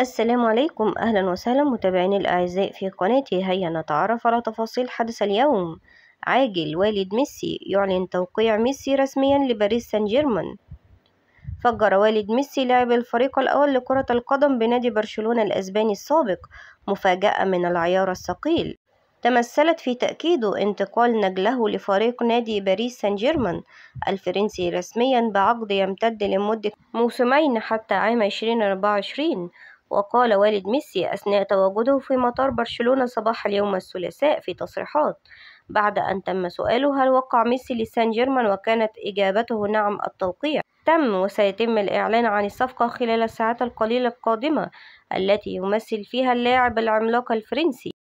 السلام عليكم أهلا وسهلا متابعيني الأعزاء في قناتي هيا نتعرف على تفاصيل حدث اليوم عاجل والد ميسي يعلن توقيع ميسي رسميا لباريس سان جيرمان فجر والد ميسي لاعب الفريق الأول لكرة القدم بنادي برشلونة الأسباني السابق مفاجأة من العيار الثقيل تمثلت في تأكيده انتقال نجله لفريق نادي باريس سان جيرمان الفرنسي رسميا بعقد يمتد لمدة موسمين حتى عام 2024 وقال والد ميسي أثناء تواجده في مطار برشلونة صباح اليوم الثلاثاء في تصريحات بعد أن تم سؤاله هل وقع ميسي لسان جيرمان وكانت إجابته نعم التوقيع تم وسيتم الإعلان عن الصفقة خلال الساعات القليلة القادمة التي يمثل فيها اللاعب العملاق الفرنسي